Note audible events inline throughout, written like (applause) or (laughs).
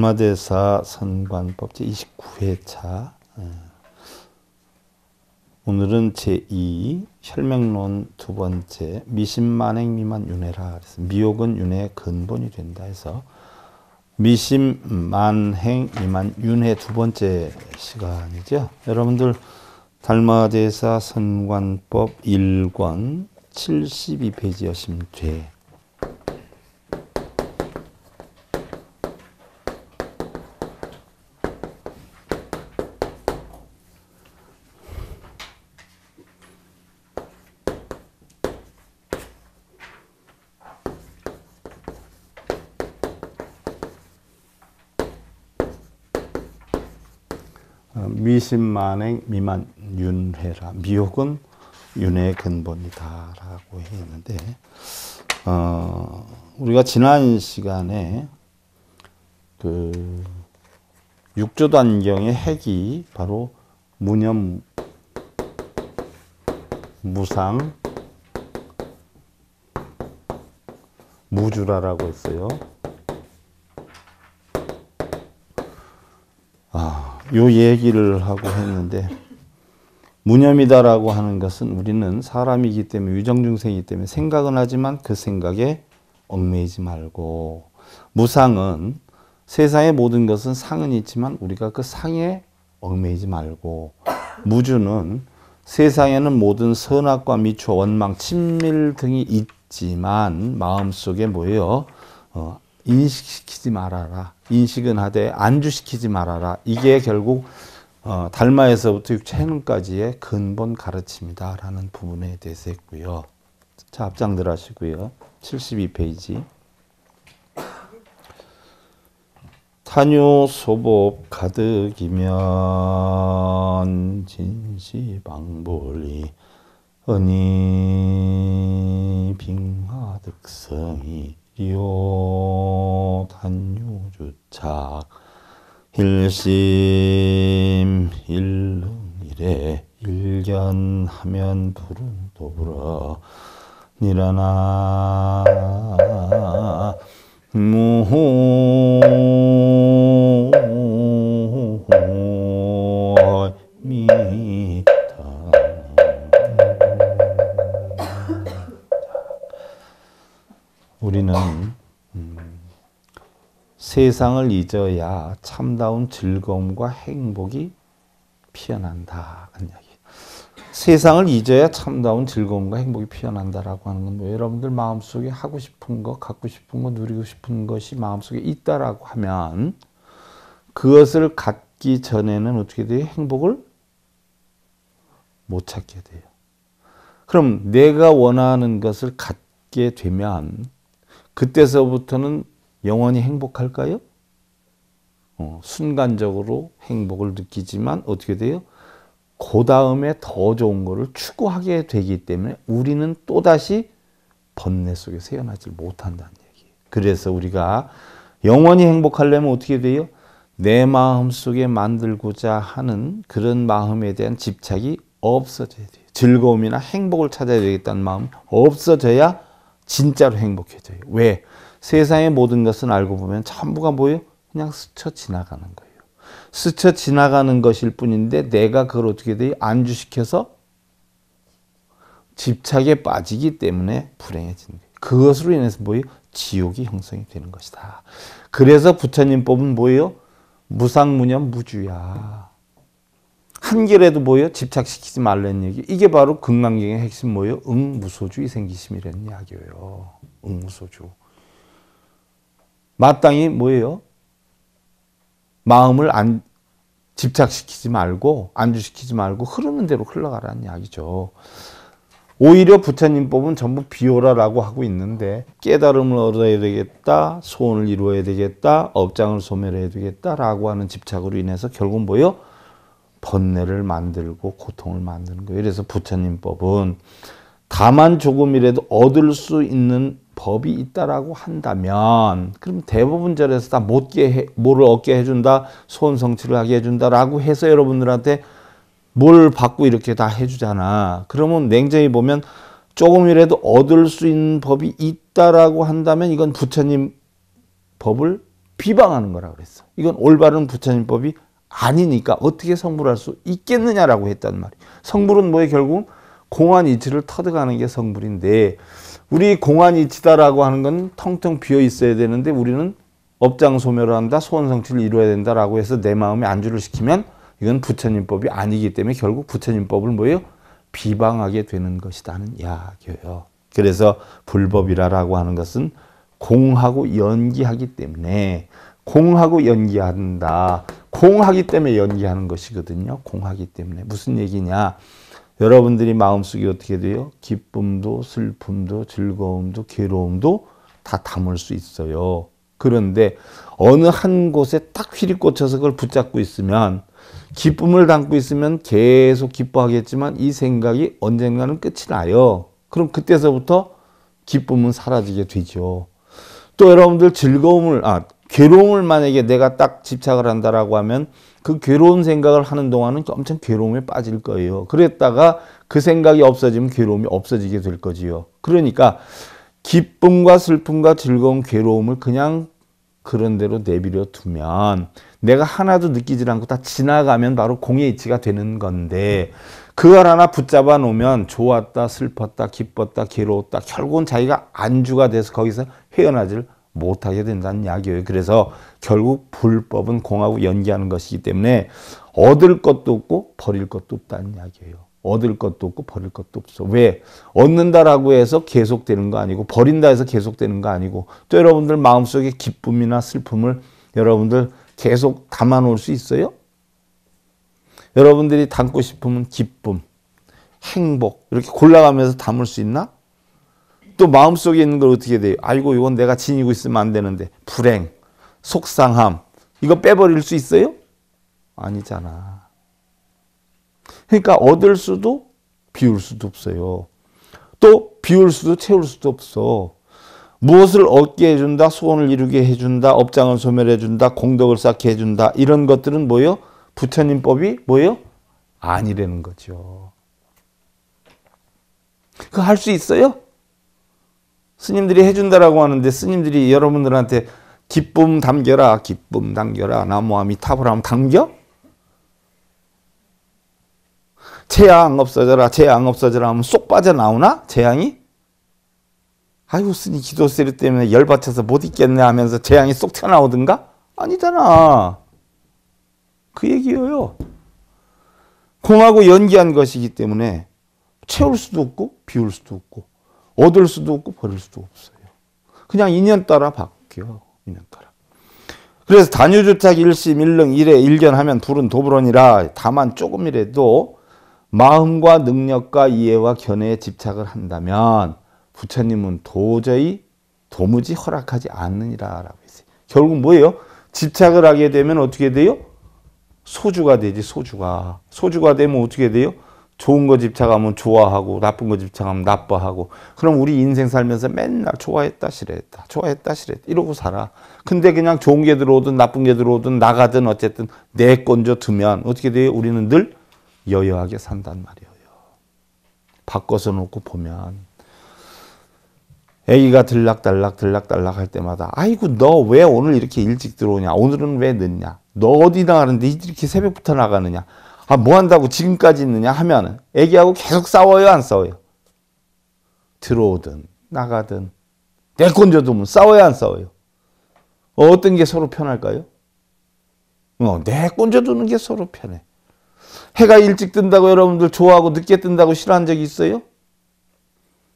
달마대사 선관법 제29회차 예. 오늘은 제 2 혈맹론 두 번째 미심만행 미만 윤회라 그래서 미혹은 윤회의 근본이 된다 해서 미심만행 미만 윤회 두 번째 시간이죠. 여러분들 달마대사 선관법 1권 72페이지 여시면 돼. 5 0만의 미만 윤회라. 미혹은 윤회의 근본이다라고 했는데 어, 우리가 지난 시간에 그 육조 단경의 핵이 바로 무념 무상 무주라라고 했어요. 아, 요 얘기를 하고 했는데 무념이다라고 하는 것은 우리는 사람이기 때문에 유정중생이기 때문에 생각은 하지만 그 생각에 얽매이지 말고 무상은 세상의 모든 것은 상은 있지만 우리가 그 상에 얽매이지 말고 무주는 세상에는 모든 선악과 미초 원망 친밀 등이 있지만 마음속에 뭐예요? 어, 인식시키지 말아라. 인식은 하되 안주시키지 말아라. 이게 결국 어, 달마에서부터 육체행까지의 근본 가르침이다라는 부분에 대해서 했고요. 자, 앞장들 하시고요. 72페이지. 타뇨 소복 가득이면 진시방불이 은이 빙화득성이 요 단유주착 일심 일능일에 일견하면 불은 도불어 일어나 무호 세상을 잊어야 참다운 즐거움과 행복이 피어난다. 세상을 잊어야 참다운 즐거움과 행복이 피어난다라고 하는 건 뭐 여러분들 마음속에 하고 싶은 것, 갖고 싶은 것, 누리고 싶은 것이 마음속에 있다라고 하면 그것을 갖기 전에는 어떻게 돼요? 행복을 못 찾게 돼요. 그럼 내가 원하는 것을 갖게 되면 그때서부터는 영원히 행복할까요? 어, 순간적으로 행복을 느끼지만 어떻게 돼요? 그 다음에 더 좋은 거를 추구하게 되기 때문에 우리는 또다시 번뇌 속에 세어나질 못한다는 얘기예요. 그래서 우리가 영원히 행복하려면 어떻게 돼요? 내 마음 속에 만들고자 하는 그런 마음에 대한 집착이 없어져야 돼요. 즐거움이나 행복을 찾아야 되겠다는 마음 없어져야 진짜로 행복해져요. 왜? 세상의 모든 것은 알고 보면 전부가 뭐예요? 그냥 스쳐 지나가는 거예요. 스쳐 지나가는 것일 뿐인데 내가 그걸 어떻게 돼? 안주시켜서 집착에 빠지기 때문에 불행해지 거예요. 그것으로 인해서 뭐예요? 지옥이 형성이 되는 것이다. 그래서 부처님법은 뭐예요? 무상무념 무주야. 한결에도 뭐예요? 집착시키지 말라는 얘기. 이게 바로 금강경의 핵심 뭐예요? 응무소주 이생기심이라는 이야기예요. 응무소주. 마땅히 뭐예요? 마음을 안 집착시키지 말고 안주시키지 말고 흐르는 대로 흘러가라는 이야기죠. 오히려 부처님법은 전부 비오라라고 하고 있는데 깨달음을 얻어야 되겠다, 소원을 이루어야 되겠다, 업장을 소멸해야 되겠다라고 하는 집착으로 인해서 결국 뭐요? 번뇌를 만들고 고통을 만드는 거예요. 그래서 부처님법은 다만 조금이라도 얻을 수 있는 법이 있다라고 한다면 그럼 대부분 절에서 다 못게 해, 뭐를 얻게 해준다 소원 성취를 하게 해준다라고 해서 여러분들한테 뭘 받고 이렇게 다 해주잖아 그러면 냉정히 보면 조금이라도 얻을 수 있는 법이 있다라고 한다면 이건 부처님 법을 비방하는 거라 그랬어 이건 올바른 부처님 법이 아니니까 어떻게 성불할 수 있겠느냐라고 했단 말이야 성불은 뭐에 결국 공안 이치를 터득하는 게 성불인데 우리 공안 이지다라고 하는 건 텅텅 비어 있어야 되는데 우리는 업장 소멸을 한다, 소원 성취를 이루어야 된다라고 해서 내 마음에 안주를 시키면 이건 부처님법이 아니기 때문에 결국 부처님법을 뭐예요? 비방하게 되는 것이다는 이야기예요. 그래서 불법이라라고 하는 것은 공하고 연기하기 때문에 공하고 연기한다. 공하기 때문에 연기하는 것이거든요. 공하기 때문에 무슨 얘기냐? 여러분들이 마음속에 어떻게 돼요? 기쁨도 슬픔도 즐거움도 괴로움도 다 담을 수 있어요. 그런데 어느 한 곳에 딱 휘리 꽂혀서 그걸 붙잡고 있으면 기쁨을 담고 있으면 계속 기뻐하겠지만 이 생각이 언젠가는 끝이 나요. 그럼 그때서부터 기쁨은 사라지게 되죠. 또 여러분들 즐거움을 아 괴로움을 만약에 내가 딱 집착을 한다라고 하면 그 괴로운 생각을 하는 동안은 엄청 괴로움에 빠질 거예요. 그랬다가 그 생각이 없어지면 괴로움이 없어지게 될 거지요. 그러니까 기쁨과 슬픔과 즐거움, 괴로움을 그냥 그런 대로 내비려 두면 내가 하나도 느끼질 않고 다 지나가면 바로 공의 이치가 되는 건데 그걸 하나 붙잡아 놓으면 좋았다, 슬펐다, 기뻤다, 괴로웠다 결국은 자기가 안주가 돼서 거기서 헤어나질 못하게 된다는 이야기예요. 그래서 결국 불법은 공하고 연기하는 것이기 때문에 얻을 것도 없고 버릴 것도 없다는 이야기예요. 얻을 것도 없고 버릴 것도 없어. 왜? 얻는다라고 해서 계속되는 거 아니고 버린다 해서 계속되는 거 아니고 또 여러분들 마음속에 기쁨이나 슬픔을 여러분들 계속 담아놓을 수 있어요? 여러분들이 담고 싶으면 기쁨, 행복 이렇게 골라가면서 담을 수 있나? 또 마음속에 있는 걸 어떻게 돼요? 아이고 이건 내가 지니고 있으면 안 되는데 불행, 속상함 이거 빼버릴 수 있어요? 아니잖아. 그러니까 얻을 수도 비울 수도 없어요. 또 비울 수도 채울 수도 없어. 무엇을 얻게 해준다, 소원을 이루게 해준다, 업장을 소멸해준다, 공덕을 쌓게 해준다 이런 것들은 뭐요? 부처님법이 뭐요? 아니라는 거죠. 그 할 수 있어요? 스님들이 해준다라고 하는데 스님들이 여러분들한테 기쁨 담겨라, 기쁨 담겨라, 나무함이 탑을 하면 담겨? 재앙 없어져라, 재앙 없어져라 하면 쏙 빠져나오나? 재앙이? 아이고, 스님 기도세례 때문에 열받쳐서 못 있겠네 하면서 재앙이 쏙 튀어나오든가? 아니잖아. 그 얘기예요. 공하고 연기한 것이기 때문에 채울 수도 없고 비울 수도 없고 얻을 수도 없고 버릴 수도 없어요. 그냥 인연 따라 바뀌어. 인연 따라. 그래서 단유주택 1심 1릉 1에 1견하면 불은 도불원이라 다만 조금이라도 마음과 능력과 이해와 견해에 집착을 한다면 부처님은 도저히 도무지 허락하지 않느니라라고 했어요. 결국 뭐예요? 집착을 하게 되면 어떻게 돼요? 소주가 되지 소주가. 소주가 되면 어떻게 돼요? 좋은 거 집착하면 좋아하고 나쁜 거 집착하면 나빠하고 그럼 우리 인생 살면서 맨날 좋아했다 싫어했다 좋아했다 싫어했다 이러고 살아 근데 그냥 좋은 게 들어오든 나쁜 게 들어오든 나가든 어쨌든 내 건져 두면 어떻게 돼요 우리는 늘 여여하게 산단 말이에요 바꿔서 놓고 보면 애기가 들락달락 들락달락 할 때마다 아이고 너 왜 오늘 이렇게 일찍 들어오냐 오늘은 왜 늦냐 너 어디 나가는데 이렇게 새벽부터 나가느냐 아, 뭐 한다고 지금까지 있느냐 하면은 애기하고 계속 싸워요, 안 싸워요? 들어오든 나가든 내건져 두면 싸워요, 안 싸워요? 어떤 게 서로 편할까요? 어, 내건져 두는 게 서로 편해. 해가 일찍 뜬다고 여러분들 좋아하고 늦게 뜬다고 싫어한 적이 있어요?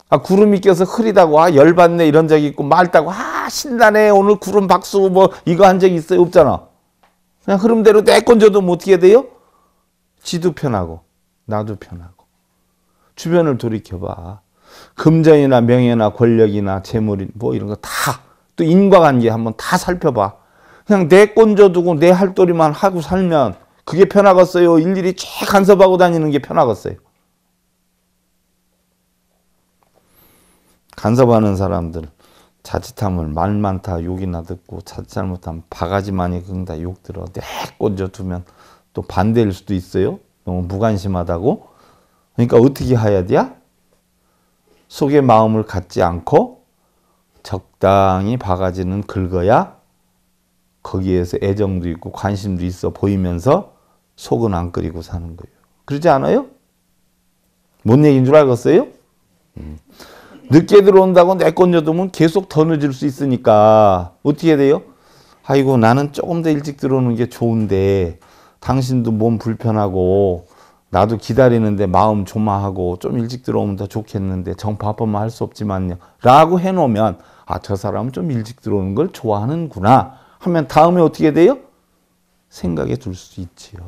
아, 구름이 껴서 흐리다고, 아, 열받네, 이런 적이 있고, 맑다고, 아, 신나네, 오늘 구름 박수, 뭐, 이거 한 적이 있어요? 없잖아. 그냥 흐름대로 내건져도 어떻게 돼요? 지도 편하고 나도 편하고 주변을 돌이켜봐. 금전이나 명예나 권력이나 재물 뭐 이런 거 다 또 인과관계 한번 다 살펴봐. 그냥 내 꼰져두고 내 할도리만 하고 살면 그게 편하겠어요. 일일이 쫙 간섭하고 다니는 게 편하겠어요. 간섭하는 사람들 자칫하면 말 많다 욕이나 듣고 자칫 잘못하면 바가지 많이 긁다 욕 들어 내 꼰져두면 또 반대일 수도 있어요. 너무 무관심하다고. 그러니까 어떻게 해야 돼? 야 속에 마음을 갖지 않고 적당히 바가지는 긁어야 거기에서 애정도 있고 관심도 있어 보이면서 속은 안 끓이고 사는 거예요. 그러지 않아요? 뭔 얘기인 줄 알겠어요? 음. 늦게 들어온다고 내건여두면 계속 더 늦을 수 있으니까 어떻게 돼요? 아이고 나는 조금 더 일찍 들어오는 게 좋은데 당신도 몸 불편하고 나도 기다리는데 마음 조마하고 좀 일찍 들어오면 더 좋겠는데 정파 한 번만 할 수 없지만요. 라고 해놓으면 아저 사람은 좀 일찍 들어오는 걸 좋아하는구나 하면 다음에 어떻게 돼요? 생각에 들 수 있지요.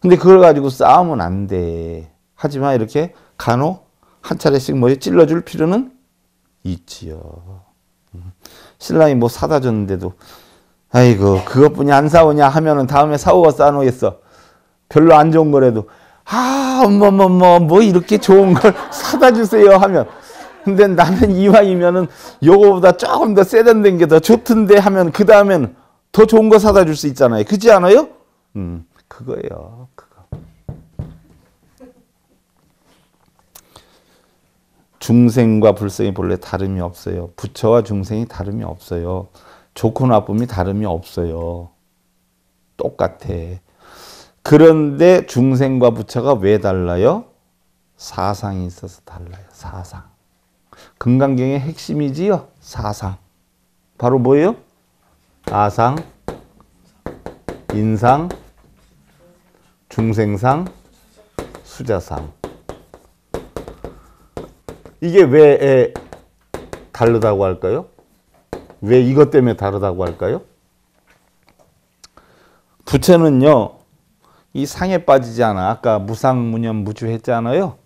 근데 그걸 가지고 싸우면 안 돼. 하지만 이렇게 간혹 한 차례씩 머 뭐 찔러줄 필요는 있지요. 음. 신랑이 뭐 사다 줬는데도 아이고 그것뿐이 안 사오냐 하면은 다음에 사오고 싸놓겠어 별로 안 좋은 거라도 아 엄마 뭐뭐 뭐 이렇게 좋은 걸 (laughs) 사다 주세요 하면 근데 나는 이왕이면은 요거보다 조금 더 세련된 게 더 좋던데 하면 그 다음엔 더 좋은 거 사다 줄 수 있잖아요 그지 않아요? 음 그거예요 그거 중생과 불생이 본래 다름이 없어요 부처와 중생이 다름이 없어요 좋고 나쁨이 다름이 없어요. 똑같아. 그런데 중생과 부처가 왜 달라요? 사상이 있어서 달라요. 사상. 금강경의 핵심이지요. 사상. 바로 뭐예요? 아상, 인상, 중생상, 수자상. 이게 왜 다르다고 할까요? 왜 이것 때문에 다르다고 할까요? 부채는요. 이 상에 빠지지 않아. 아까 무상, 무념, 무주 했잖아요.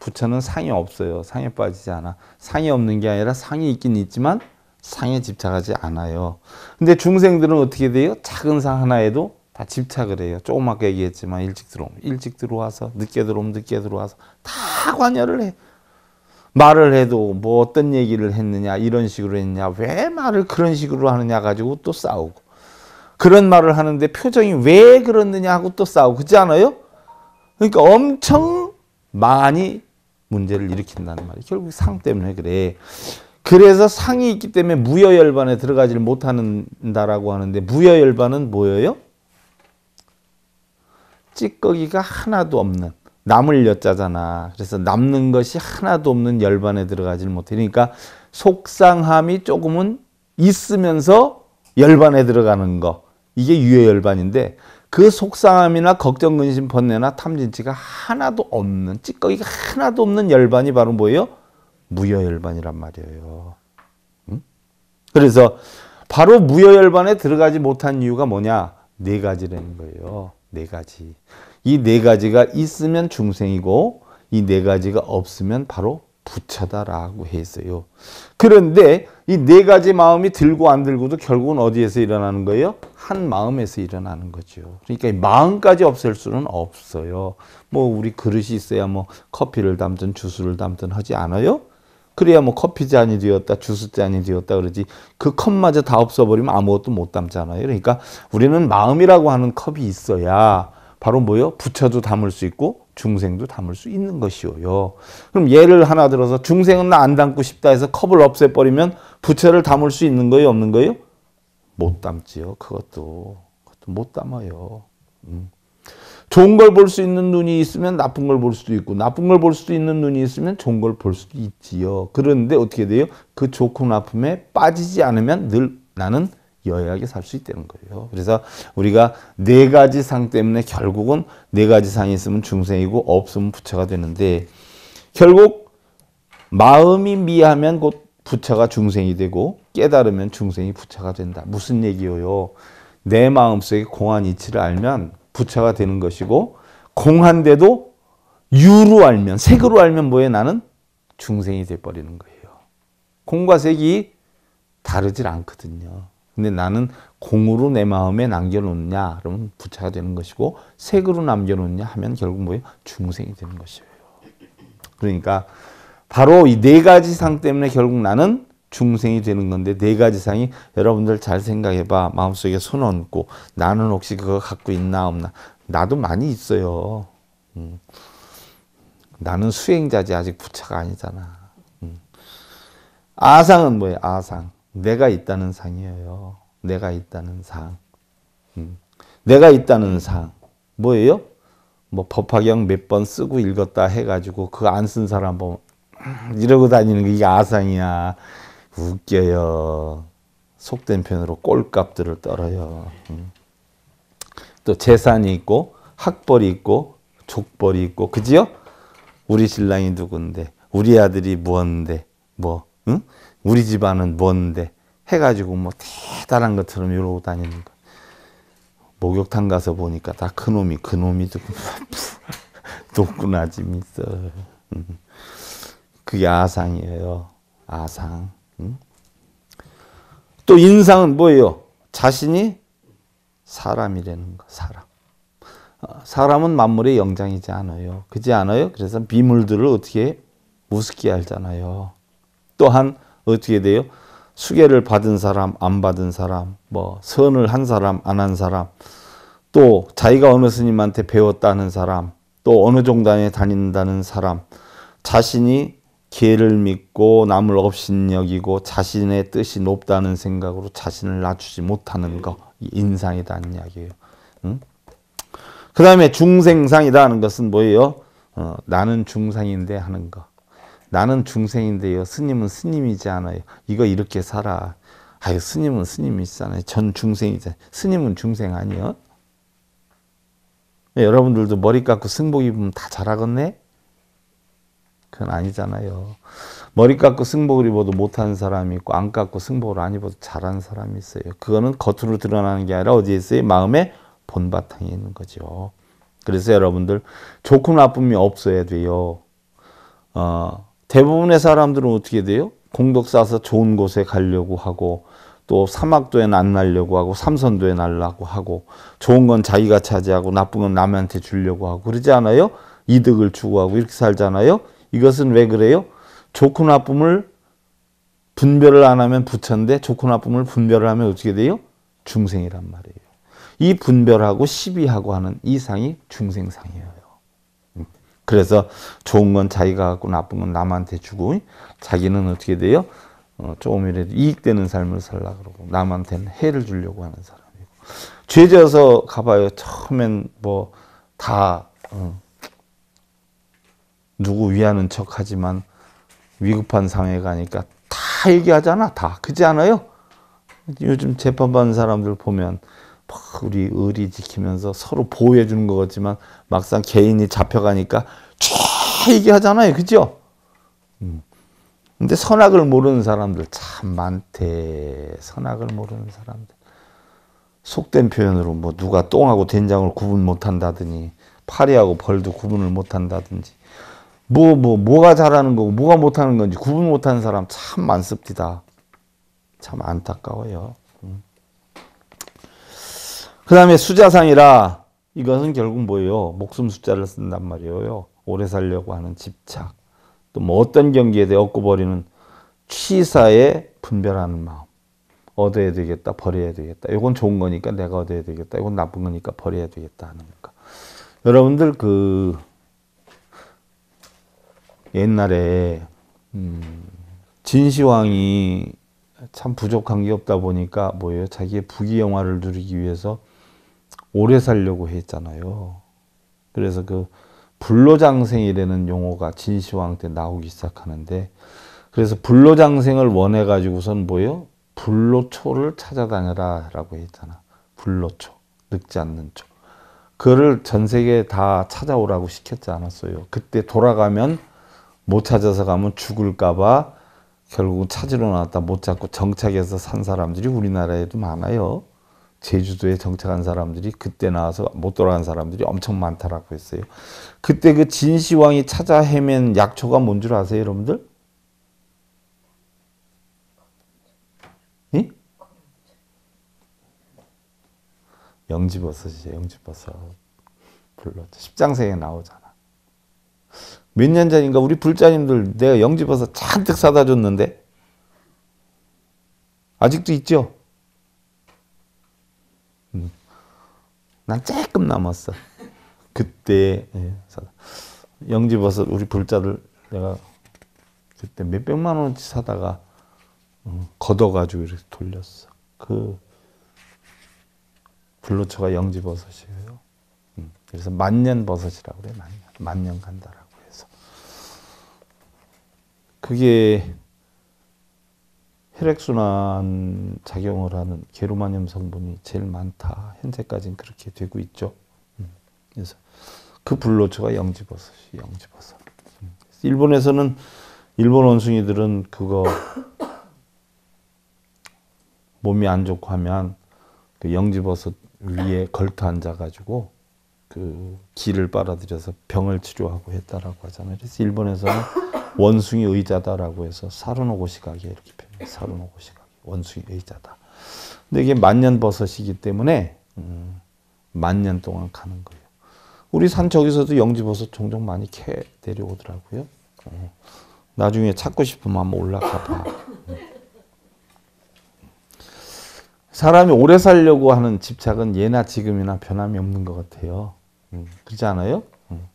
부처는 상이 없어요. 상에 빠지지 않아. 상이 없는 게 아니라 상이 있긴 있지만 상에 집착하지 않아요. 근데 중생들은 어떻게 돼요? 작은 상 하나에도 다 집착을 해요. 조금 아까 얘기했지만 일찍 들어오면 일찍 들어와서 늦게 들어오면 늦게 들어와서 다 관여를 해. 말을 해도 뭐 어떤 얘기를 했느냐 이런 식으로 했냐 왜 말을 그런 식으로 하느냐 가지고 또 싸우고 그런 말을 하는데 표정이 왜 그러느냐 하고 또 싸우고 그렇지 않아요? 그러니까 엄청 많이 문제를 일으킨다는 말이에요. 결국 상 때문에 그래. 그래서 상이 있기 때문에 무여열반에 들어가질 못한다라고 하는데 무여열반은 뭐예요? 찌꺼기가 하나도 없는 남을 엿자잖아 그래서 남는 것이 하나도 없는 열반에 들어가질 못해. 그러니까 속상함이 조금은 있으면서 열반에 들어가는 거. 이게 유해 열반인데 그 속상함이나 걱정, 근심, 번뇌나 탐진치가 하나도 없는 찌꺼기가 하나도 없는 열반이 바로 뭐예요? 무여 열반이란 말이에요. 응? 그래서 바로 무여 열반에 들어가지 못한 이유가 뭐냐? 네 가지라는 거예요. 네 가지. 이네 가지가 있으면 중생이고 이 네 가지가 없으면 바로 부처다라고 했어요. 그런데 이 네 가지 마음이 들고 안 들고도 결국은 어디에서 일어나는 거예요? 한 마음에서 일어나는 거죠. 그러니까 마음까지 없앨 수는 없어요. 뭐 우리 그릇이 있어야 뭐 커피를 담든 주스를 담든 하지 않아요? 그래야 뭐 커피잔이 되었다, 주스잔이 되었다 그러지. 그 컵마저 다 없어버리면 아무것도 못 담잖아요. 그러니까 우리는 마음이라고 하는 컵이 있어야 바로 뭐요? 부처도 담을 수 있고 중생도 담을 수 있는 것이요 그럼 예를 하나 들어서 중생은 나 안 담고 싶다 해서 컵을 없애버리면 부처를 담을 수 있는 거예요? 없는 거예요? 못 담지요. 그것도. 그것도 못 담아요. 음. 좋은 걸 볼 수 있는 눈이 있으면 나쁜 걸 볼 수도 있고 나쁜 걸 볼 수도 있는 눈이 있으면 좋은 걸 볼 수도 있지요. 그런데 어떻게 돼요? 그 좋고 나쁨에 빠지지 않으면 늘 나는 여야하게 살 수 있다는 거예요. 그래서 우리가 네 가지 상 때문에 결국은 네 가지 상이 있으면 중생이고 없으면 부처가 되는데 결국 마음이 미하면 곧 부처가 중생이 되고 깨달으면 중생이 부처가 된다. 무슨 얘기예요? 내 마음속에 공한 이치를 알면 부처가 되는 것이고 공한데도 유로 알면 색으로 알면 뭐예요 나는 중생이 돼버리는 거예요. 공과 색이 다르질 않거든요. 근데 나는 공으로 내 마음에 남겨놓느냐 그러면 부자가 되는 것이고 색으로 남겨놓느냐 하면 결국 뭐예요? 중생이 되는 것이에요. 그러니까 바로 이 네 가지 상 때문에 결국 나는 중생이 되는 건데 네 가지 상이 여러분들 잘 생각해봐 마음속에 손 얹고 나는 혹시 그거 갖고 있나 없나 나도 많이 있어요 음. 나는 수행자지 아직 부처가 아니잖아 음. 아상은 뭐예요 아상 내가 있다는 상이에요. 내가 있다는 상. 음. 내가 있다는 상. 뭐예요? 뭐 법화경 몇 번 쓰고 읽었다 해가지고 그안쓴 사람 보면 뭐 음, 이러고 다니는 게 이게 아상이야. 웃겨요. 속된 편으로 꼴값들을 떨어요. 음. 또 재산이 있고 학벌이 있고 족벌이 있고 그지요? 우리 신랑이 누군데 우리 아들이 뭔데 뭐 응? 우리 집안은 뭔데 해가지고 뭐 대단한 것처럼 이러고 다니는 거. 목욕탕 가서 보니까 다 그놈이 그놈이 높구나 짐 있어. 그게 아상이에요. 아상. 음? 또 인상은 뭐예요? 자신이 사람이라는 거. 사람. 어, 사람은 만물의 영장이지 않아요. 그지 않아요? 그래서 비물들을 어떻게 우습게 알잖아요. 또한 어떻게 돼요? 수계를 받은 사람, 안 받은 사람, 뭐 선을 한 사람, 안 한 사람, 또 자기가 어느 스님한테 배웠다는 사람, 또 어느 종단에 다닌다는 사람, 자신이 기회를 믿고 남을 업신여기고 자신의 뜻이 높다는 생각으로 자신을 낮추지 못하는 거 인상이라는 이야기예요. 응? 그 다음에 중생상이라는 것은 뭐예요? 어, 나는 중상인데 하는 거. 나는 중생인데요. 스님은 스님이지 않아요. 이거 이렇게 살아. 아유, 스님은 스님이잖아요. 전 중생이잖아요. 스님은 중생 아니요. 네, 여러분들도 머리 깎고 승복 입으면 다 잘하겠네? 그건 아니잖아요. 머리 깎고 승복을 입어도 못하는 사람이 있고 안 깎고 승복을 안 입어도 잘하는 사람이 있어요. 그거는 겉으로 드러나는 게 아니라 어디에 있어요? 마음의 본바탕에 있는 거죠. 그래서 여러분들 좋고 나쁨이 없어야 돼요. 어, 대부분의 사람들은 어떻게 돼요? 공덕 쌓아서 좋은 곳에 가려고 하고 또 사막도에 날려고 하고 삼선도에 날라고 하고 좋은 건 자기가 차지하고 나쁜 건 남한테 주려고 하고 그러지 않아요? 이득을 추구하고 이렇게 살잖아요. 이것은 왜 그래요? 좋고 나쁨을 분별을 안 하면 부처인데 좋고 나쁨을 분별을 하면 어떻게 돼요? 중생이란 말이에요. 이 분별하고 시비하고 하는 이상이 중생상이에요. 그래서 좋은 건 자기가 갖고 나쁜 건 남한테 주고 자기는 어떻게 돼요? 어, 조금이라도 이익되는 삶을 살라 그러고 남한테는 해를 주려고 하는 사람이고 죄지서 가봐요. 처음엔 뭐다 어, 누구 위하는 척하지만 위급한 상황에 가니까 다 얘기하잖아. 다 그지 않아요? 요즘 재판받는 사람들 보면 우리 의리 지키면서 서로 보호해 주는 것 같지만 막상 개인이 잡혀가니까 쫙 얘기하잖아요. 그죠? 음. 근데 선악을 모르는 사람들 참 많대. 선악을 모르는 사람들. 속된 표현으로 뭐 누가 똥하고 된장을 구분 못한다더니 파리하고 벌도 구분을 못한다든지 뭐뭐 뭐, 뭐 가 잘하는 거고 뭐가 못하는 건지 구분 못하는 사람 참 많습니다. 참 안타까워요. 음. 그 다음에 수자상이라 이것은 결국 뭐예요? 목숨 숫자를 쓴단 말이에요. 오래 살려고 하는 집착. 또 뭐 어떤 경기에 대해 얻고 버리는 취사에 분별하는 마음. 얻어야 되겠다, 버려야 되겠다. 이건 좋은 거니까 내가 얻어야 되겠다. 이건 나쁜 거니까 버려야 되겠다 하는 거니까. 여러분들 그 옛날에 음 진시황이 참 부족한 게 없다 보니까 뭐예요? 자기의 부귀 영화를 누리기 위해서 오래 살려고 했잖아요. 그래서 그 불로장생이라는 용어가 진시황 때 나오기 시작하는데 그래서 불로장생을 원해 가지고선 뭐예요? 불로초를 찾아다녀라라고 했잖아. 불로초 늙지 않는 초. 그를 전 세계에 다 찾아오라고 시켰지 않았어요. 그때 돌아가면 못 찾아서 가면 죽을까봐 결국 찾으러 나왔다 못 찾고 정착해서 산 사람들이 우리나라에도 많아요. 제주도에 정착한 사람들이 그때 나와서 못 돌아간 사람들이 엄청 많다라고 했어요. 그때 그 진시황이 찾아 헤맨 약초가 뭔 줄 아세요, 여러분들? 예? 영지버섯이죠. 영지버섯. 불렀죠. 십장생에 나오잖아. 몇 년 전인가 우리 불자님들 내가 영지버섯 잔뜩 사다 줬는데 아직도 있죠? 난 조금 남았어. 그때 예, 영지버섯 우리 불자를 내가 그때 몇 백만 원치 사다가 어, 걷어가지고 이렇게 돌렸어. 그 불로초가 영지버섯이에요. 음, 그래서 만년버섯이라고 그래 만년. 만년 간다라고 해서 그게 혈액순환 작용을 하는 게르마늄 성분이 제일 많다. 현재까지는 그렇게 되고 있죠. 음, 그래서 그 불로초가 영지버섯이 영지버섯. 음, 일본에서는 일본 원숭이들은 그거 (coughs) 몸이 안 좋고 하면 그 영지버섯 위에 걸터 앉아가지고 그 기를 빨아들여서 병을 치료하고 했다라고 하잖아요. 그래서 일본에서는 원숭이 의자다라고 해서 사르노고시 가게 이렇게 표현해 사르노고시 가게. 원숭이 의자다. 근데 이게 만년버섯이기 때문에 음, 만년 동안 가는 거예요. 우리 산 저기서도 영지버섯 종종 많이 캐 내려오더라고요. 어. 나중에 찾고 싶으면 한번 올라가 봐. 사람이 오래 살려고 하는 집착은 예나 지금이나 변함이 없는 것 같아요. 음, 그렇지 않아요? 음.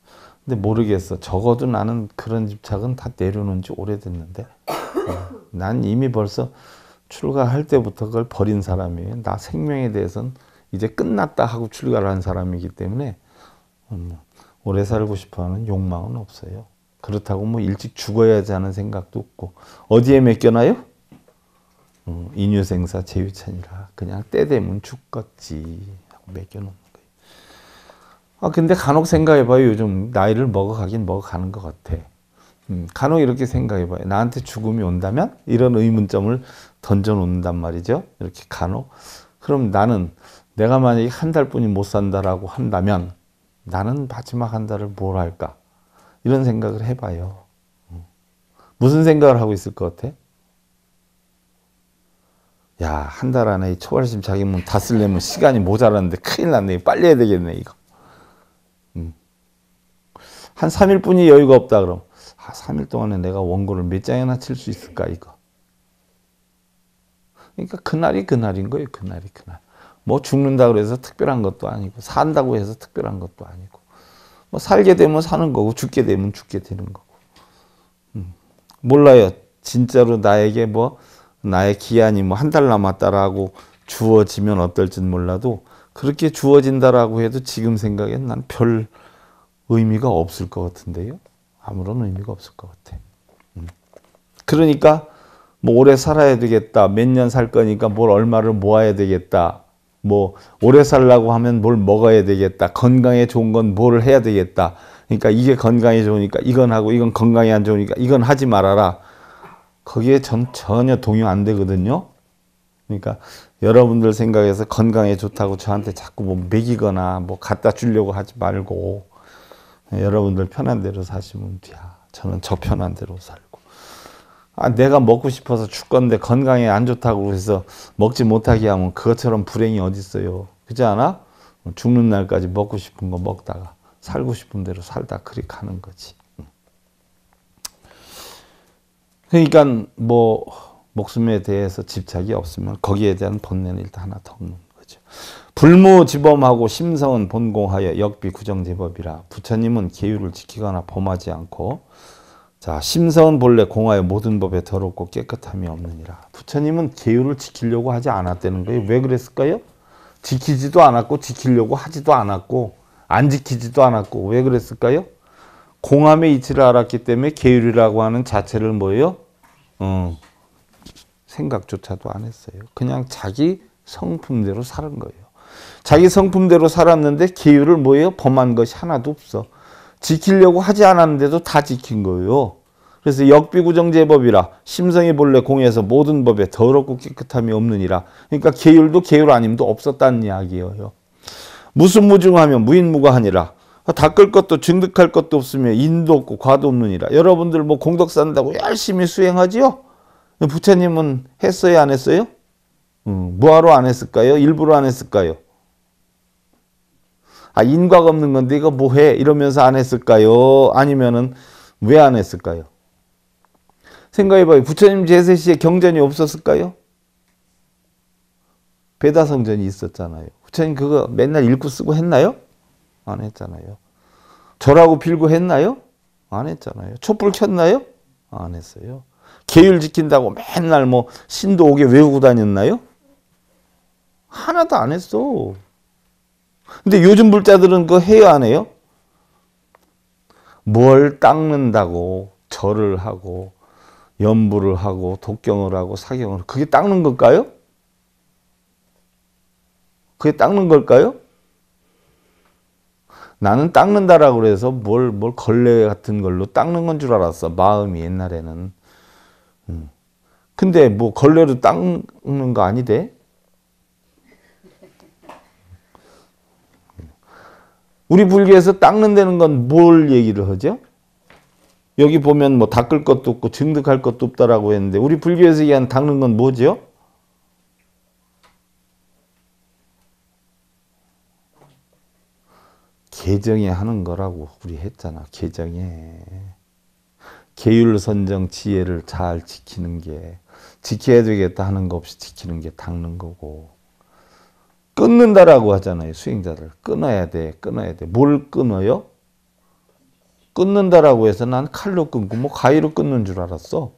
근데 모르겠어. 적어도 나는 그런 집착은 다 내려놓은 지 오래됐는데. 어, 난 이미 벌써 출가할 때부터 그걸 버린 사람이에요. 나 생명에 대해서는 이제 끝났다 하고 출가를 한 사람이기 때문에 어, 뭐 오래 살고 싶어 하는 욕망은 없어요. 그렇다고 뭐 일찍 죽어야지 하는 생각도 없고 어디에 맡겨나요? 어, 인유생사 제유찬이라 그냥 때 되면 죽겠지 하고 맡겨놓는 아, 근데 간혹 생각해봐요. 요즘 나이를 먹어가긴 먹어가는 것 같아. 음, 간혹 이렇게 생각해봐요. 나한테 죽음이 온다면? 이런 의문점을 던져놓는단 말이죠. 이렇게 간혹. 그럼 나는 내가 만약에 한 달뿐이 못 산다라고 한다면 나는 마지막 한 달을 뭘 할까? 이런 생각을 해봐요. 음. 무슨 생각을 하고 있을 것 같아? 야, 한 달 안에 초발심 자기문 다 쓰려면 시간이 모자라는데 큰일 났네. 빨리 해야 되겠네, 이거. 한 3일뿐이 여유가 없다 그럼 아, 3일 동안에 내가 원고를 몇 장이나 칠 수 있을까 이거. 그러니까 그날이 그날인 거예요. 그날이 그날. 뭐 죽는다 그래서 특별한 것도 아니고 산다고 해서 특별한 것도 아니고 뭐 살게 되면 사는 거고 죽게 되면 죽게 되는 거고. 음. 몰라요. 진짜로 나에게 뭐 나의 기한이 뭐 한 달 남았다라고 주어지면 어떨진 몰라도 그렇게 주어진다라고 해도 지금 생각엔 난별 의미가 없을 것 같은데요. 아무런 의미가 없을 것 같아. 음. 그러니까 뭐 오래 살아야 되겠다. 몇 년 살 거니까 뭘 얼마를 모아야 되겠다. 뭐 오래 살라고 하면 뭘 먹어야 되겠다. 건강에 좋은 건 뭘 해야 되겠다. 그러니까 이게 건강에 좋으니까 이건 하고 이건 건강에 안 좋으니까 이건 하지 말아라. 거기에 전, 전혀 동요 안 되거든요. 그러니까 여러분들 생각에서 건강에 좋다고 저한테 자꾸 뭐 먹이거나 뭐 갖다 주려고 하지 말고 네, 여러분들 편한 대로 사시면 돼야. 저는 저 편한 대로 살고. 아, 내가 먹고 싶어서 죽건데 건강에 안 좋다고 해서 먹지 못하게 하면 그것처럼 불행이 어딨어요. 그지 않아? 죽는 날까지 먹고 싶은 거 먹다가 살고 싶은 대로 살다 그리 가는 거지. 그러니까 뭐 목숨에 대해서 집착이 없으면 거기에 대한 번뇌는 일단 하나 더 없는 거죠. 불모지범하고 심성은 본공하여 역비 구정제법이라 부처님은 계율을 지키거나 범하지 않고 자 심성은 본래 공하여 모든 법에 더럽고 깨끗함이 없느니라 부처님은 계율을 지키려고 하지 않았다는 거예요 왜 그랬을까요? 지키지도 않았고 지키려고 하지도 않았고 안 지키지도 않았고 왜 그랬을까요? 공함의 이치를 알았기 때문에 계율이라고 하는 자체를 뭐예요? 어, 생각조차도 안 했어요 그냥 자기 성품대로 사는 거예요 자기 성품대로 살았는데 계율을 뭐예요? 범한 것이 하나도 없어. 지키려고 하지 않았는데도 다 지킨 거예요. 그래서 역비구정제법이라 심성이 본래 공에서 모든 법에 더럽고 깨끗함이 없느니라. 그러니까 계율도 계율 아님도 없었다는 이야기예요. 무슨무중하면 무인무가하니라. 닦을 것도 증득할 것도 없으며 인도 없고 과도 없느니라. 여러분들 뭐 공덕 산다고 열심히 수행하지요? 부처님은 했어요 안 했어요? 음, 뭐하러 안 했을까요? 일부러 안 했을까요? 아, 인과가 없는 건데 이거 뭐해? 이러면서 안 했을까요? 아니면은 왜 안 했을까요? 생각해봐요. 부처님 제세 시에 경전이 없었을까요? 배다성전이 있었잖아요. 부처님 그거 맨날 읽고 쓰고 했나요? 안 했잖아요. 절하고 빌고 했나요? 안 했잖아요. 촛불 켰나요? 안 했어요. 계율 지킨다고 맨날 뭐 신도 오게 외우고 다녔나요? 하나도 안 했어. 근데 요즘 불자들은 그거 해요, 안 해요? 뭘 닦는다고 절을 하고 연부를 하고 독경을 하고 사경을 그게 닦는 걸까요? 그게 닦는 걸까요? 나는 닦는다라고 그서 뭘, 뭘 걸레 같은 걸로 닦는 건 줄 알았어. 마음이 옛날에는. 음. 근데 뭐 걸레로 닦는 거 아니대? 우리 불교에서 닦는다는 건 뭘 얘기를 하죠? 여기 보면 뭐 닦을 것도 없고 증득할 것도 없다라고 했는데 우리 불교에서 얘기한 닦는 건 뭐죠? 개정에 하는 거라고 우리 했잖아. 개정에. 계율선정 지혜를 잘 지키는 게 지켜야 되겠다 하는 거 없이 지키는 게 닦는 거고 끊는다라고 하잖아요. 수행자를. 끊어야 돼. 끊어야 돼. 뭘 끊어요? 끊는다라고 해서 난 칼로 끊고 뭐 가위로 끊는 줄 알았어.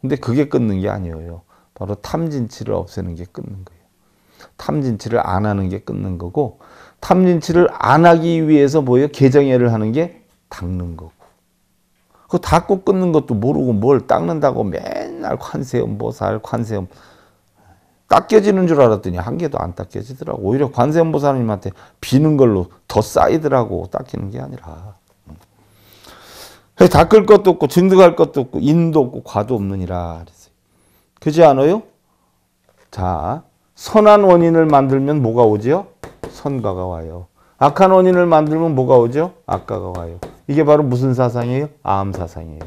근데 그게 끊는 게 아니에요. 바로 탐진치를 없애는 게 끊는 거예요. 탐진치를 안 하는 게 끊는 거고 탐진치를 안 하기 위해서 뭐예요? 개정해를 하는 게 닦는 거고. 그 닦고 끊는 것도 모르고 뭘 닦는다고 맨날 관세음, 보살 뭐 관세음 닦여지는 줄 알았더니 한 개도 안 닦여지더라고. 오히려 관세음보사님한테 비는 걸로 더 쌓이더라고. 닦이는 게 아니라. 음. 닦을 것도 없고 증득할 것도 없고 인도 없고 과도 없느니라. 그랬지 않아요? 자, 선한 원인을 만들면 뭐가 오지요? 선가가 와요. 악한 원인을 만들면 뭐가 오죠? 악가가 와요. 이게 바로 무슨 사상이에요? 암 사상이에요.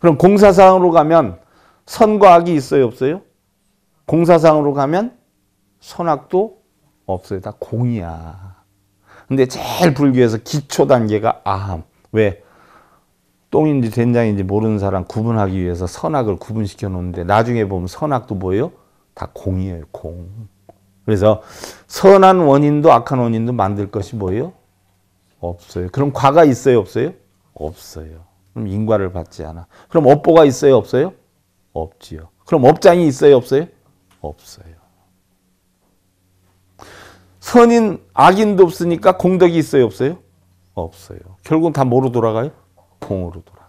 그럼 공사상으로 가면 선과 악이 있어요? 없어요? 공사상으로 가면 선악도 없어요. 다 공이야. 근데 제일 불교에서 기초 단계가 아함. 왜? 똥인지 된장인지 모르는 사람 구분하기 위해서 선악을 구분시켜 놓는데 나중에 보면 선악도 뭐예요? 다 공이에요. 공. 그래서 선한 원인도 악한 원인도 만들 것이 뭐예요? 없어요. 그럼 과가 있어요? 없어요? 없어요. 그럼 인과를 받지 않아. 그럼 업보가 있어요? 없어요? 없지요. 그럼 업장이 있어요? 없어요? 없어요. 선인, 악인도 없으니까 공덕이 있어요, 없어요? 없어요. 결국은 다 뭐로 돌아가요? 공으로 돌아가요.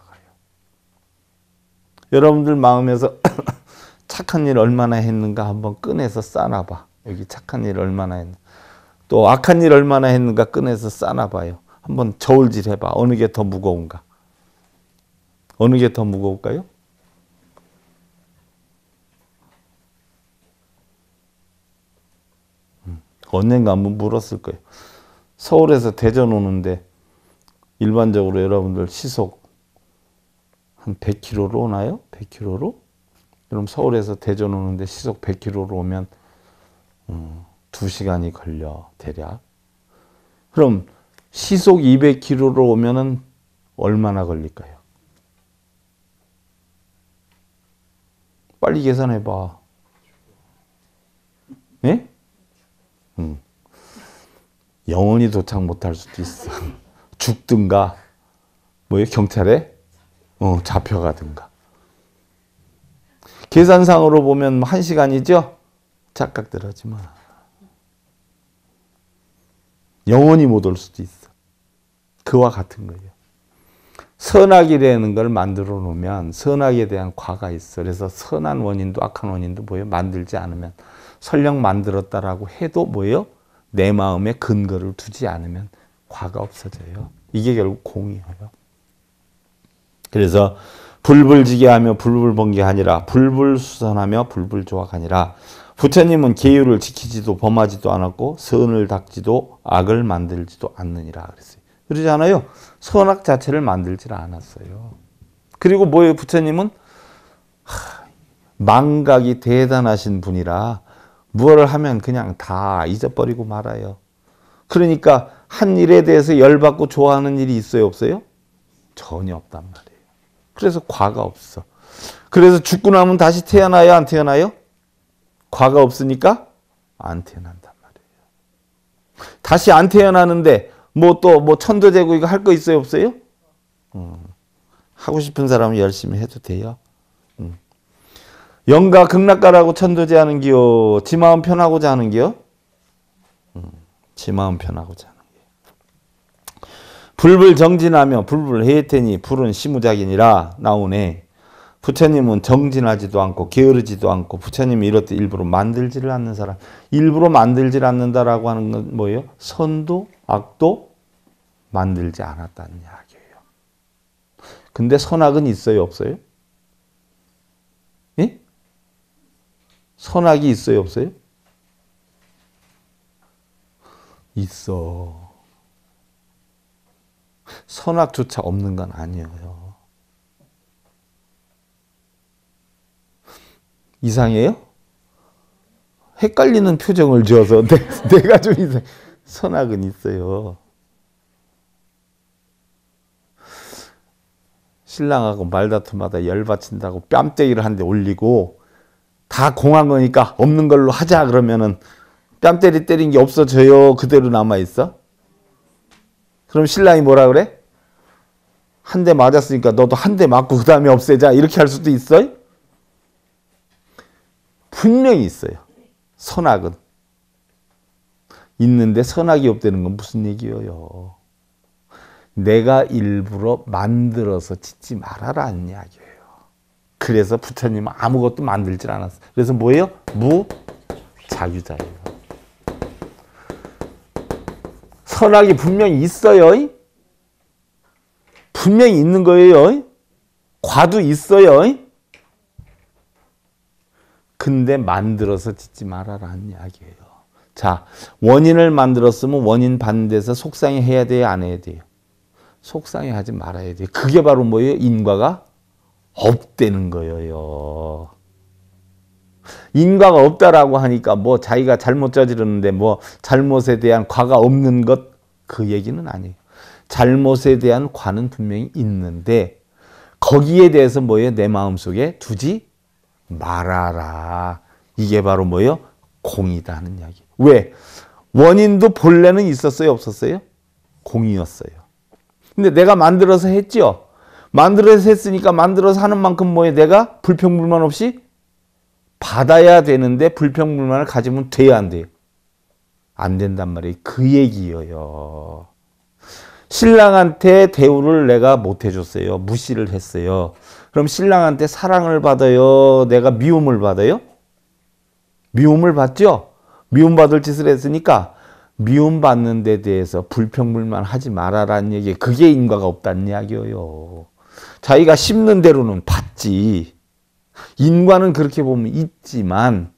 여러분들 마음에서 (coughs) 착한 일 얼마나 했는가 한번 꺼내서 싸나봐. 여기 착한 일 얼마나 했나. 또 악한 일 얼마나 했는가 꺼내서 싸나봐요. 한번 저울질 해봐. 어느 게 더 무거운가? 어느 게 더 무거울까요? 언젠가 한번 물었을 거예요. 서울에서 대전 오는데 일반적으로 여러분들 시속 한 100km로 오나요? 100km로? 그럼 서울에서 대전 오는데 시속 100km로 오면 음, 어, 2시간이 걸려 대략. 그럼 시속 200km로 오면은 얼마나 걸릴까요? 빨리 계산해 봐. 네? 예? 응. 음. 영원히 도착 못할 수도 있어. (laughs) 죽든가, 뭐, 경찰에 어, 잡혀가든가. 계산상으로 보면 한 시간이죠? 착각들 하지 마. 영원히 못 올 수도 있어. 그와 같은 거예요. 선악이라는 걸 만들어 놓으면 선악에 대한 과가 있어. 그래서 선한 원인도 악한 원인도 뭐예요? 만들지 않으면 설령 만들었다라고 해도 뭐예요? 내 마음에 근거를 두지 않으면 과가 없어져요. 이게 결국 공이에요. 그래서 불불지게 하며 불불번개 하니라 불불수선하며 불불조악하니라 부처님은 계율을 지키지도 범하지도 않았고 선을 닦지도 악을 만들지도 않느니라 그랬어요. 그러지 않아요? 선악 자체를 만들질 않았어요. 그리고 뭐예요? 부처님은 하, 망각이 대단하신 분이라 무엇을 하면 그냥 다 잊어버리고 말아요. 그러니까 한 일에 대해서 열받고 좋아하는 일이 있어요, 없어요? 전혀 없단 말이에요. 그래서 과가 없어. 그래서 죽고 나면 다시 태어나요, 안 태어나요? 과가 없으니까 안 태어난단 말이에요. 다시 안 태어나는데 뭐 또뭐 뭐 천도제고 이거 할 거 있어요, 없어요? 음. 하고 싶은 사람은 열심히 해도 돼요. 영가 극락가라고 천도제하는 기요. 지 마음 편하고자 하는 기요. 음, 지 마음 편하고자 하는 기요. 불불 정진하며 불불해태니 불은 시무작이니라 나오네. 부처님은 정진하지도 않고 게으르지도 않고 부처님이 이렇듯 일부러 만들지를 않는 사람. 일부러 만들지를 않는다라고 하는 건 뭐예요? 선도 악도 만들지 않았다는 이야기예요. 근데 선악은 있어요 없어요? 선악이 있어요, 없어요? 있어. 선악조차 없는 건 아니에요. 이상해요? 헷갈리는 표정을 지어서 내, (laughs) 가좀 이상. 선악은 있어요. 신랑하고 말다툼하다 열받친다고 뺨때기를 한 대 올리고 다 공한 거니까 없는 걸로 하자 그러면은 뺨 때리 때린 게 없어져요. 그대로 남아 있어. 그럼 신랑이 뭐라 그래? 한 대 맞았으니까 너도 한 대 맞고 그 다음에 없애자 이렇게 할 수도 있어. 요 분명히 있어요. 선악은 있는데 선악이 없다는 건 무슨 얘기예요? 내가 일부러 만들어서 짓지 말아라 하는 이야기예요. 그래서 부처님은 아무것도 만들질 않았어. 그래서 뭐예요? 무자유자예요. 선악이 분명히 있어요. 분명히 있는 거예요. 과도 있어요. 근데 만들어서 짓지 말아라는 이야기예요. 자, 원인을 만들었으면 원인 반대해서 속상해 해야 돼요? 안 해야 돼요? 속상해 하지 말아야 돼요. 그게 바로 뭐예요? 인과가 없다는 거예요. 인과가 없다라고 하니까 뭐 자기가 잘못 저지르는데 뭐 잘못에 대한 과가 없는 것 그 얘기는 아니에요. 잘못에 대한 과는 분명히 있는데 거기에 대해서 뭐예요? 내 마음속에 두지 말아라. 이게 바로 뭐예요? 공이다 하는 이야기. 왜? 원인도 본래는 있었어요? 없었어요? 공이었어요. 근데 내가 만들어서 했죠? 만들어서 했으니까 만들어서 하는 만큼 뭐에 내가 불평불만 없이 받아야 되는데 불평불만을 가지면 돼야 안 돼요. 안 된단 말이에요. 그 얘기예요. 신랑한테 대우를 내가 못 해줬어요. 무시를 했어요. 그럼 신랑한테 사랑을 받아요. 내가 미움을 받아요. 미움을 받죠. 미움받을 짓을 했으니까 미움받는 데 대해서 불평불만 하지 말아라는 얘기. 그게 인과가 없다는 이야기예요. 자기가 심는 대로는 받지. 인과는 그렇게 보면 있지만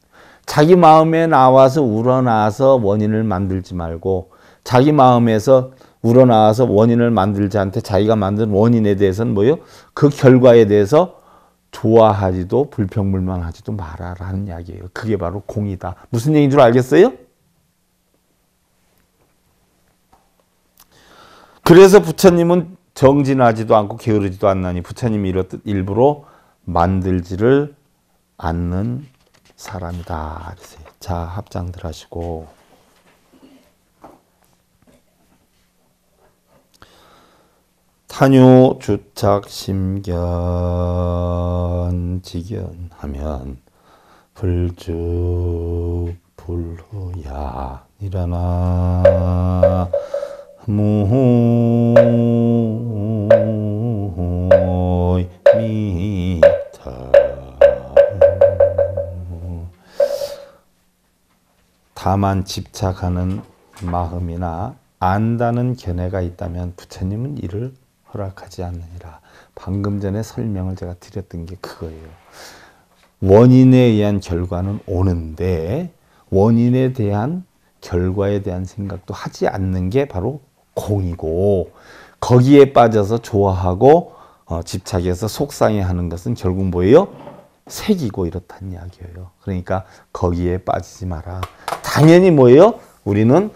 자기 마음에 나와서 우러나서 원인을 만들지 말고 자기 마음에서 우러나와서 원인을 만들지 않되 자기가 만든 원인에 대해서는 뭐요? 그 결과에 대해서 좋아하지도 불평불만하지도 말아라는 이야기예요. 그게 바로 공이다. 무슨 얘기인 줄 알겠어요? 그래서 부처님은 정진하지도 않고 게으르지도 않나니 부처님이 이렇듯 일부러 만들지를 않는 사람이다. 자, 합장들 하시고. 탄유 주착 심견 직연하면 불주 불후야 일어나 무미타 다만 집착하는 마음이나 안다는 견해가 있다면 부처님은 이를 허락하지 않느니라. 방금 전에 설명을 제가 드렸던 게 그거예요. 원인에 의한 결과는 오는데 원인에 대한 결과에 대한 생각도 하지 않는 게 바로 공이고 거기에 빠져서 좋아하고 어, 집착해서 속상해하는 것은 결국 뭐예요? 색이고 이렇다는 이야기예요. 그러니까 거기에 빠지지 마라. 당연히 뭐예요? 우리는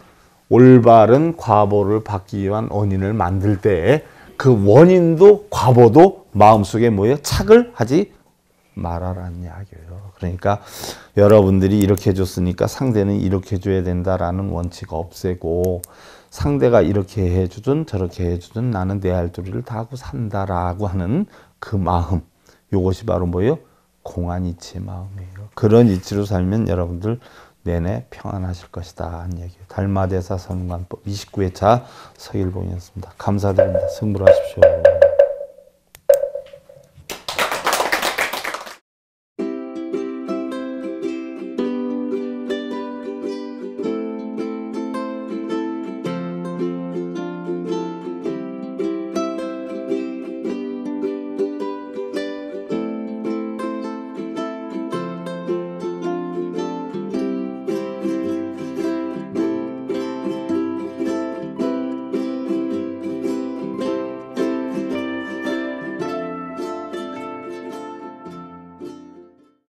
올바른 과보를 받기 위한 원인을 만들 때 그 원인도 과보도 마음속에 뭐예요? 착을 하지 말아라는 이야기예요. 그러니까 여러분들이 이렇게 해줬으니까 상대는 이렇게 줘야 된다라는 원칙 없애고 상대가 이렇게 해주든 저렇게 해주든 나는 내 알도리를 다 하고 산다라고 하는 그 마음 요것이 바로 뭐예요? 공안 이치의 마음이에요. 그런 이치로 살면 여러분들 내내 평안하실 것이다 하는 얘기예요. 달마대사 선관법 29회차 서일봉이었습니다. 감사드립니다. 승부하십시오.